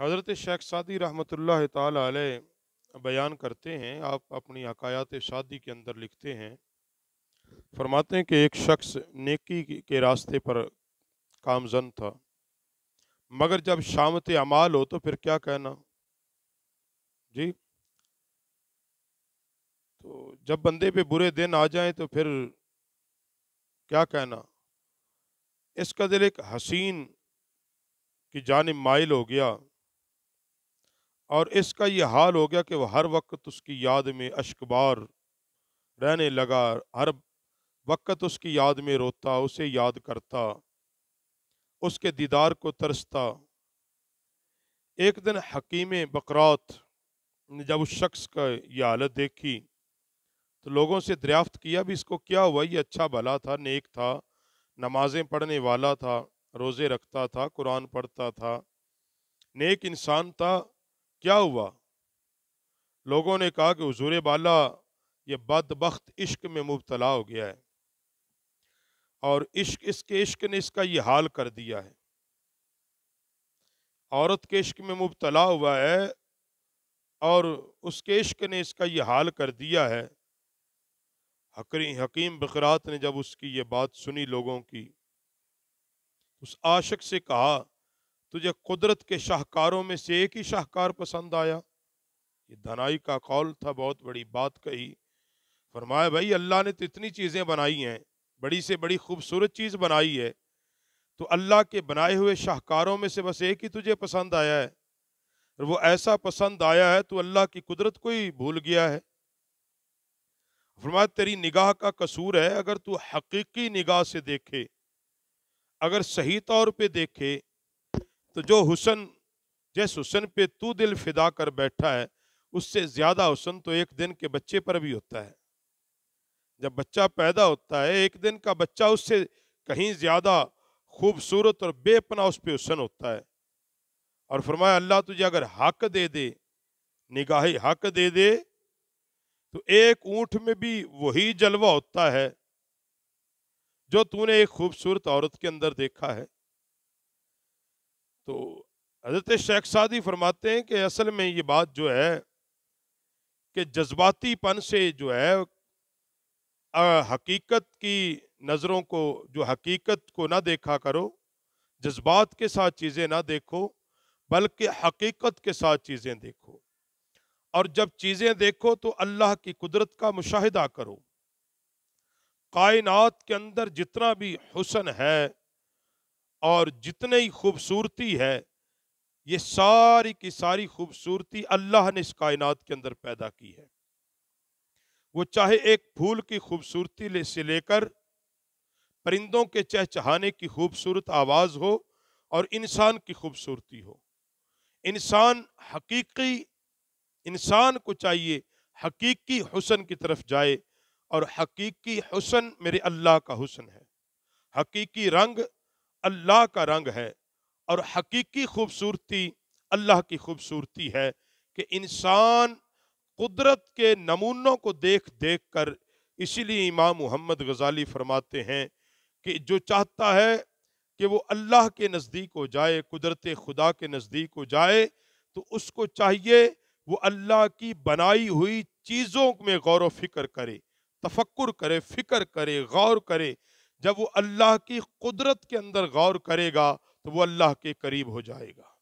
हज़रत शेख सादी रहमत ला बयान करते हैं आप अपनी अकायात शादी के अंदर लिखते हैं फरमाते हैं कि एक शख्स नेकी के रास्ते पर कामजन था मगर जब शामत अमाल हो तो फिर क्या कहना जी तो जब बंदे पे बुरे दिन आ जाए तो फिर क्या कहना इस कदर एक हसीन की जानब माइल हो गया और इसका ये हाल हो गया कि वह हर वक्त उसकी याद में अशकबार रहने लगा हर वक्त उसकी याद में रोता उसे याद करता उसके दीदार को तरसता एक दिन हकीम बकरात ने जब उस शख्स का ये हालत देखी तो लोगों से दरियाफ्त किया भी इसको क्या हुआ ये अच्छा भला था नेक था नमाजें पढ़ने वाला था रोज़े रखता था कुरान पढ़ता था नेक इंसान था क्या हुआ लोगों ने कहा कि हजूर बाला ये बदबخت इश्क में मुबतला हो गया है और इश्क इसके इश्क ने इसका ये हाल कर दिया है औरत के इश्क में मुबतला हुआ है और उसके इश्क ने इसका ये हाल कर दिया है हकरी हकीम बकरात ने जब उसकी ये बात सुनी लोगों की उस आशक से कहा तुझे कुदरत के शाहकारों में से एक ही शाहकार पसंद आया ये धनाई का कौल था बहुत बड़ी बात कही फरमाया भाई अल्लाह ने तो इतनी चीज़ें बनाई हैं बड़ी से बड़ी खूबसूरत चीज़ बनाई है तो अल्लाह के बनाए हुए शाहकारों में से बस एक ही तुझे पसंद आया है और वो ऐसा पसंद आया है तो अल्लाह की कुदरत को ही भूल गया है फरमाया तेरी निगाह का कसूर है अगर तू हकीकी निगाह से देखे अगर सही तौर पे देखे तो जो हुसन जिस हुसन पे तू दिल फिदा कर बैठा है उससे ज़्यादा हुसन तो एक दिन के बच्चे पर भी होता है जब बच्चा पैदा होता है एक दिन का बच्चा उससे कहीं ज़्यादा खूबसूरत और बेपना उस पर हुसन होता है और फरमाया अल्लाह तुझे अगर हक दे दे निगाह हक दे दे तो एक ऊँट में भी वही जलवा होता है जो तूने एक खूबसूरत औरत के अंदर देखा है तो हज़रत शेख सादी फरमाते हैं कि असल में ये बात जो है कि जज्बातीपन से जो है आ, हकीकत की नज़रों को जो हकीकत को ना देखा करो जज्बात के साथ चीज़ें ना देखो बल्कि हकीकत के साथ चीज़ें देखो और जब चीज़ें देखो तो अल्लाह की कुदरत का मुशाहिदा करो कायनात के अंदर जितना भी हुसन है और जितने ही खूबसूरती है ये सारी की सारी खूबसूरती अल्लाह ने इस कायनात के अंदर पैदा की है वो चाहे एक फूल की खूबसूरती ले से लेकर परिंदों के चहचहाने की खूबसूरत आवाज़ हो और इंसान की खूबसूरती हो इंसान हकीकी इंसान को चाहिए हकीकी हुसन की तरफ जाए और हकीकी हुसन मेरे अल्लाह का हुसन है हकीकी रंग अल्लाह का रंग है और हकीकी खूबसूरती अल्लाह की खूबसूरती है कि इंसान कुदरत के नमूनों को देख देख कर इसीलिए इमाम मोहम्मद गजाली फरमाते हैं कि जो चाहता है कि वो अल्लाह के नज़दीक हो जाए कुदरत खुदा के नज़दीक हो जाए तो उसको चाहिए वो अल्लाह की बनाई हुई चीज़ों में गौर व फिक्र करे तफक् करे फ़िक्र करे गौर करे जब वो अल्लाह की कुदरत के अंदर गौर करेगा तो वो अल्लाह के करीब हो जाएगा